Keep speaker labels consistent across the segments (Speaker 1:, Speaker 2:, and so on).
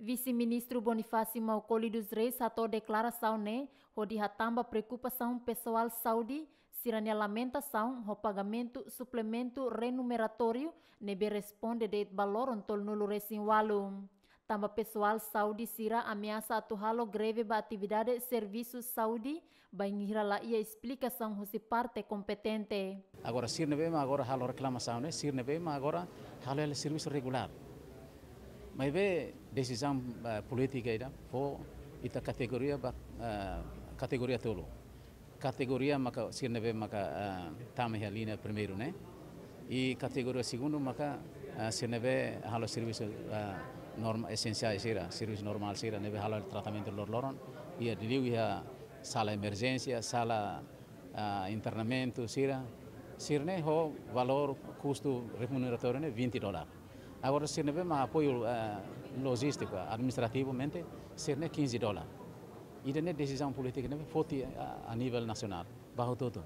Speaker 1: Vice-ministro Bonifácio Malcoli dos Reis atou declaração né, onde tamba preocupação pessoal saúde, sirane lamentação, o pagamento suplemento renumeratório, nebe responde de valor do nulo resinwalo. Tamba pessoal saúde sira ameaça atuhalo greve ba atividade serviços saúde, bangira la ia explicação hosi parte competente.
Speaker 2: Agora sirne agora halo reclamação, né? sirne agora halo el é serviço regular. Maybe decision uh, eh, política era por ita categoria bak uh, eh, kategoria tolo. Kategoria maka sirnebe maka uh, eh, tame halina primeiro, né? E categoria segundo maka uh, sirnebe halo serviço uh, norma essenciais ira, serviço normal ira nebe halo tratamento lor loron. Ia diliu ia sala emergência, sala uh, internamento sira. Sirne ho valor custo remuneratório né 20 dólares. Agora, se não vemos apoio uh, logístico, administrativamente, se é 15 dólares. E não é decisão política, não é forte a, nível nacional, barro tudo. Uh,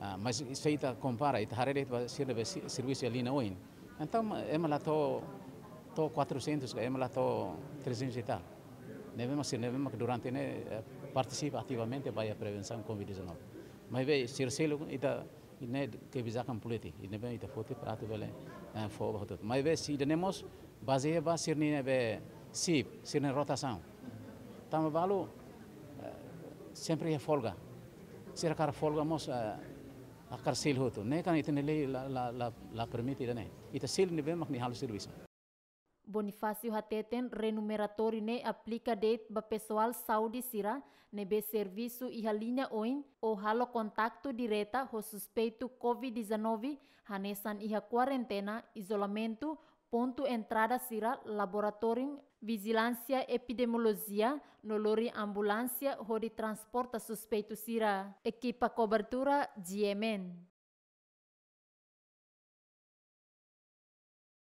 Speaker 2: ah, mas se aí tá, compara, e Harare serve serviço ali na OIN. Então, é lá tô, tô 400, é lá tô 300 e tal. Não vemos é assim, se não vemos é que durante né, eh, participa ativamente para a prevenção do Covid-19. Mas, veja, Circelo, está είναι και βιζάκαν πολύτιμο, είναι που είτε φούτε πράττουμε λέει φόβο αυτό. Μα είδας ήδη είναι βε σύπ, σύρει ροτασάω. Τα με βάλου, σ'έναν η εφόλγα, σ'έναν καρφόλγα μός ακριβώς είναι αυτό. Ναι καν είτε λέει λα περμίτε ήδη ναι. Είτε σύλ
Speaker 1: Bonifácio Hateten renumeratório ne aplica date ba pessoal saúde sira ne be serviço e halinha oin ou halo contacto direta ho suspeito COVID-19 hanesan iha quarentena, isolamento, ponto entrada sira laboratório vigilância epidemiologia no lori ambulância ho de transporta suspeito sira equipa cobertura GMN